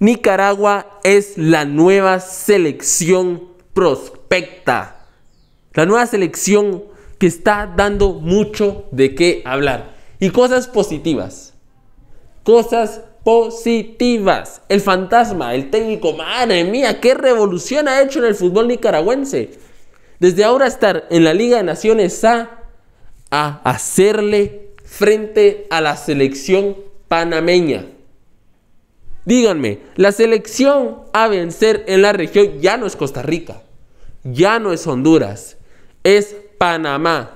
Nicaragua es la nueva selección prospecta. La nueva selección que está dando mucho de qué hablar. Y cosas positivas. Cosas positivas. El fantasma, el técnico, madre mía, qué revolución ha hecho en el fútbol nicaragüense. Desde ahora estar en la Liga de Naciones A a hacerle frente a la selección panameña. Díganme, la selección a vencer en la región ya no es Costa Rica, ya no es Honduras, es Panamá.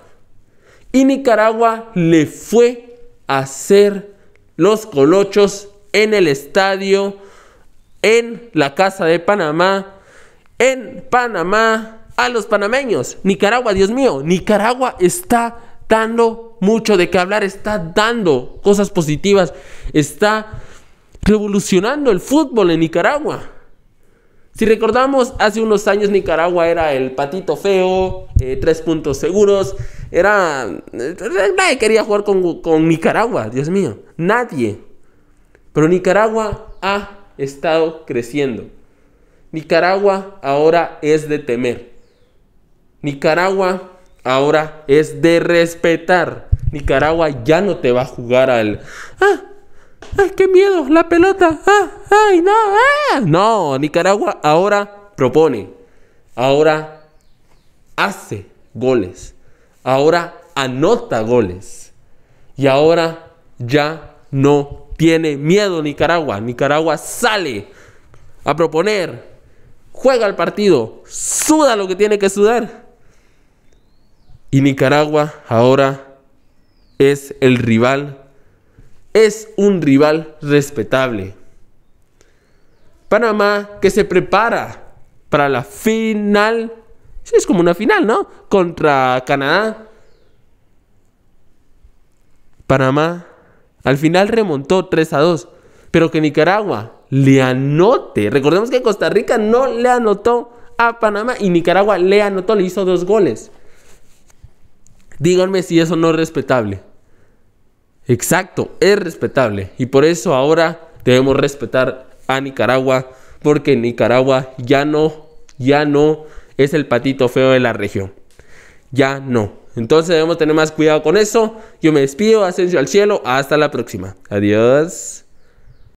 Y Nicaragua le fue a hacer los colochos en el estadio, en la Casa de Panamá, en Panamá, a los panameños. Nicaragua, Dios mío, Nicaragua está dando mucho de qué hablar, está dando cosas positivas, está revolucionando el fútbol en Nicaragua. Si recordamos, hace unos años Nicaragua era el patito feo, eh, tres puntos seguros, era... Eh, nadie quería jugar con, con Nicaragua, Dios mío, nadie. Pero Nicaragua ha estado creciendo. Nicaragua ahora es de temer. Nicaragua ahora es de respetar. Nicaragua ya no te va a jugar al... Ah, ¡Ay, qué miedo! ¡La pelota! Ah, ¡Ay, no! Ah. No, Nicaragua ahora propone, ahora hace goles, ahora anota goles y ahora ya no tiene miedo Nicaragua. Nicaragua sale a proponer, juega el partido, suda lo que tiene que sudar. Y Nicaragua ahora es el rival es un rival respetable. Panamá que se prepara para la final, sí, es como una final, ¿no? Contra Canadá. Panamá al final remontó 3 a 2, pero que Nicaragua le anote. Recordemos que Costa Rica no le anotó a Panamá y Nicaragua le anotó, le hizo dos goles. Díganme si eso no es respetable. Exacto, es respetable. Y por eso ahora debemos respetar a Nicaragua, porque Nicaragua ya no, ya no es el patito feo de la región. Ya no. Entonces debemos tener más cuidado con eso. Yo me despido, ascenso al cielo. Hasta la próxima. Adiós.